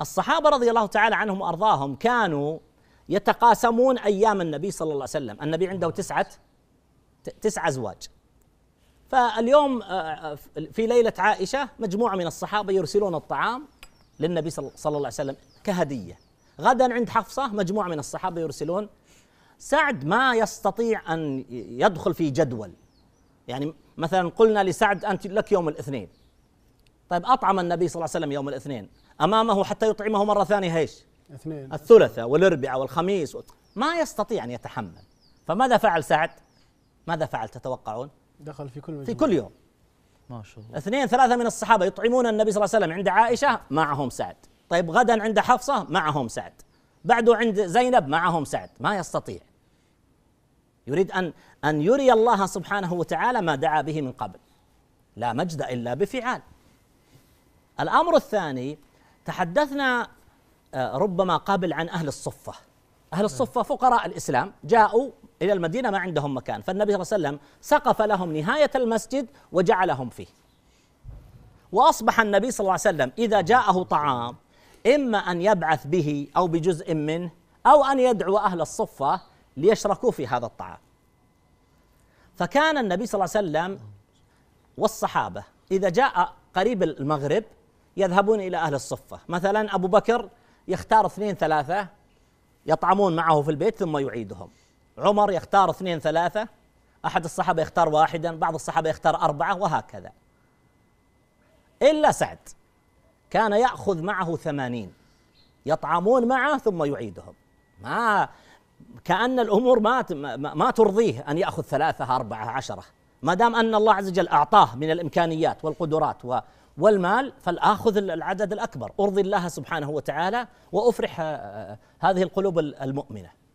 الصحابه رضي الله تعالى عنهم وارضاهم كانوا يتقاسمون ايام النبي صلى الله عليه وسلم، النبي عنده تسعه تسعه ازواج. فاليوم آه، آه، في ليله عائشه مجموعه من الصحابه يرسلون الطعام للنبي صلى الله عليه وسلم كهديه. غدا عند حفصه مجموعه من الصحابه يرسلون سعد ما يستطيع ان يدخل في جدول. يعني مثلا قلنا لسعد انت لك يوم الاثنين طيب أطعم النبي صلى الله عليه وسلم يوم الاثنين أمامه حتى يطعمه مرة ثانية ايش؟ اثنين الثلاثاء والأربعاء والخميس ما يستطيع أن يتحمل فماذا فعل سعد؟ ماذا فعل تتوقعون؟ دخل في كل مجموعة. في كل يوم ما شاء الله اثنين ثلاثة من الصحابة يطعمون النبي صلى الله عليه وسلم عند عائشة معهم سعد طيب غدا عند حفصة معهم سعد بعده عند زينب معهم سعد ما يستطيع يريد أن أن يري الله سبحانه وتعالى ما دعا به من قبل لا مجد إلا بفعال الامر الثاني تحدثنا آه، ربما قبل عن اهل الصفه اهل نعم. الصفه فقراء الاسلام جاءوا الى المدينه ما عندهم مكان فالنبي صلى الله عليه وسلم سقف لهم نهايه المسجد وجعلهم فيه واصبح النبي صلى الله عليه وسلم اذا جاءه طعام اما ان يبعث به او بجزء منه او ان يدعو اهل الصفه ليشركوا في هذا الطعام فكان النبي صلى الله عليه وسلم والصحابه اذا جاء قريب المغرب يذهبون الى اهل الصفه مثلا ابو بكر يختار اثنين ثلاثه يطعمون معه في البيت ثم يعيدهم عمر يختار اثنين ثلاثه احد الصحابه يختار واحدا بعض الصحابه يختار اربعه وهكذا الا سعد كان ياخذ معه ثمانين يطعمون معه ثم يعيدهم ما كأن الأمور ما ما ترضيه أن يأخذ ثلاثة أربعة عشرة ما دام ان الله عز وجل اعطاه من الامكانيات والقدرات و والمال فلآخذ العدد الأكبر أرضي الله سبحانه وتعالى وأفرح آه، آه، هذه القلوب المؤمنة